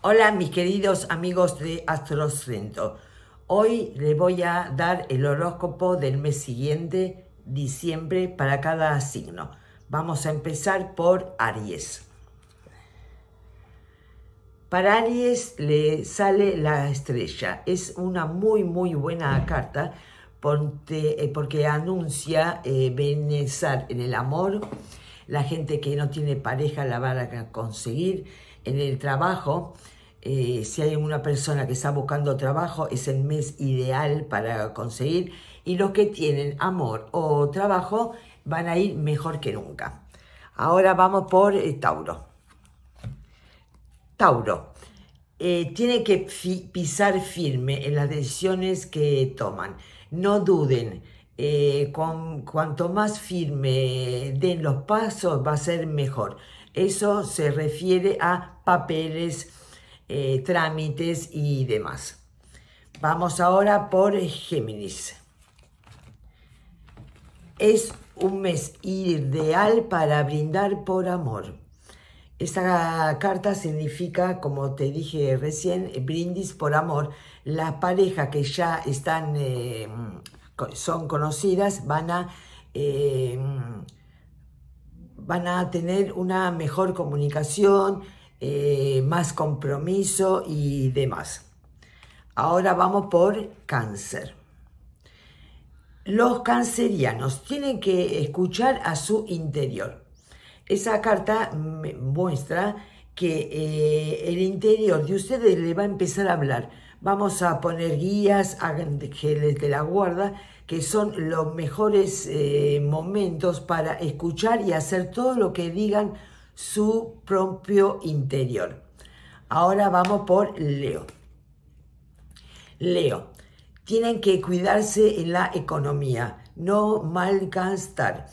Hola mis queridos amigos de Astrocentro. Hoy les voy a dar el horóscopo del mes siguiente, diciembre, para cada signo. Vamos a empezar por Aries. Para Aries le sale la estrella. Es una muy, muy buena carta eh, porque, anuncia eh, en el amor, la gente que no tiene pareja la van a conseguir en el trabajo. Eh, si hay una persona que está buscando trabajo, es el mes ideal para conseguir. Y los que tienen amor o trabajo van a ir mejor que nunca. Ahora vamos por eh, Tauro. Tauro. Eh, tiene que pisar firme en las decisiones que toman. No duden eh, con, cuanto más firme den los pasos va a ser mejor. Eso se refiere a papeles, eh, trámites y demás. Vamos ahora por Géminis. Es un mes ideal para brindar por amor. Esta carta significa, como te dije recién, brindis por amor. La pareja que ya están eh, son conocidas van a, eh, van a tener una mejor comunicación, eh, más compromiso y demás. Ahora vamos por cáncer. Los cancerianos tienen que escuchar a su interior. Esa carta muestra que eh, el interior de ustedes le va a empezar a hablar Vamos a poner guías, ángeles de la guarda, que son los mejores eh, momentos para escuchar y hacer todo lo que digan su propio interior. Ahora vamos por Leo. Leo, tienen que cuidarse en la economía, no malgastar.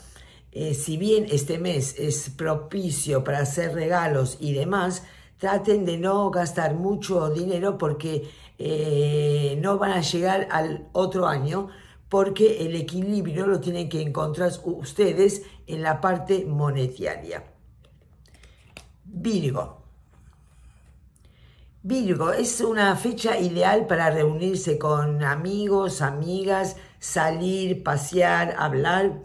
Eh, si bien este mes es propicio para hacer regalos y demás, traten de no gastar mucho dinero porque eh, no van a llegar al otro año porque el equilibrio lo tienen que encontrar ustedes en la parte monetaria. Virgo. Virgo es una fecha ideal para reunirse con amigos, amigas, salir, pasear, hablar.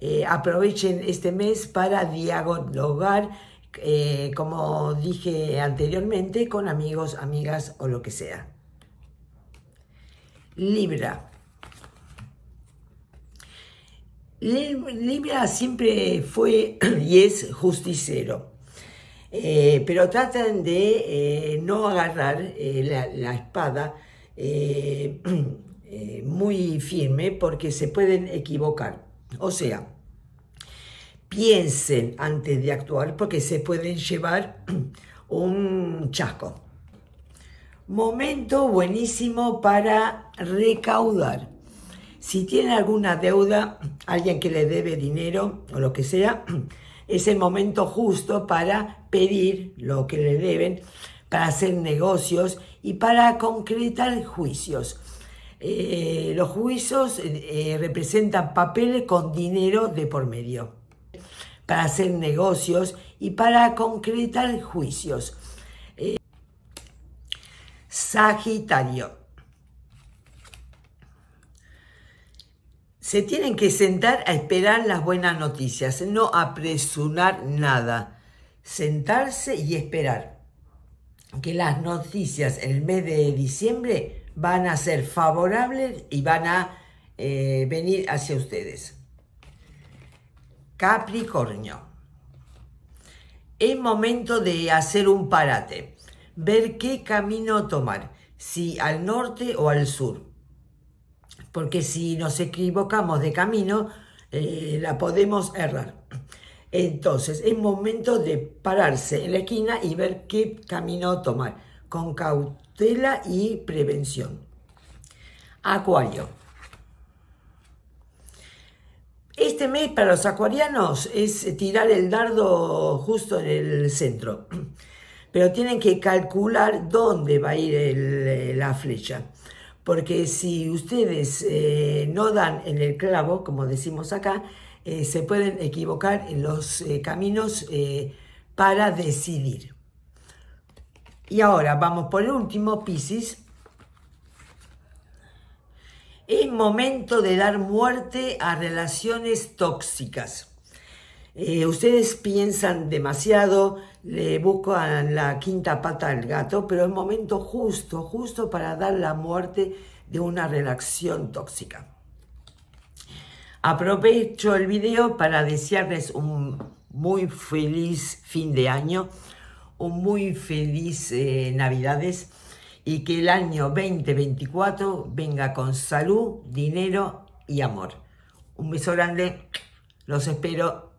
Eh, aprovechen este mes para dialogar, eh, como dije anteriormente, con amigos, amigas o lo que sea. Libra. Libra siempre fue y es justiciero, eh, pero tratan de eh, no agarrar eh, la, la, espada muy firme porque se pueden equivocar. O sea, piensen antes de actuar porque se pueden llevar un chasco. Momento buenísimo para recaudar. Si tiene alguna deuda, alguien que le debe dinero o lo que sea, es el momento justo para pedir lo que le deben, para hacer negocios y para concretar juicios. Eh, los juicios eh, representan papeles con dinero de por medio, para hacer negocios y para concretar juicios. Sagitario. Se tienen que sentar a esperar las buenas noticias, no apresurar nada. Sentarse y esperar. Que las noticias en el mes de diciembre van a ser favorables y van a eh, venir hacia ustedes. Capricornio. Es momento de hacer un parate ver qué camino tomar, si al norte o al sur. Porque si nos equivocamos de camino, eh, la podemos errar. Entonces, es momento de pararse en la esquina y ver qué camino tomar, con cautela y prevención. Acuario. Este mes para los acuarianos es tirar el dardo justo en el centro pero tienen que calcular dónde va a ir eh, la flecha. Porque si ustedes eh, no dan en el clavo, como decimos acá, eh, se pueden equivocar en los caminos para decidir. Y ahora vamos por el último, Piscis. Es momento de dar muerte a relaciones tóxicas. Eh, ustedes piensan demasiado, le buscan la quinta pata al gato, pero es momento justo, justo para dar la muerte de una relación tóxica. Aprovecho el video para desearles un muy feliz fin de año, un muy feliz eh, Navidades y que el año 2024 venga con salud, dinero y amor. Un beso grande, los espero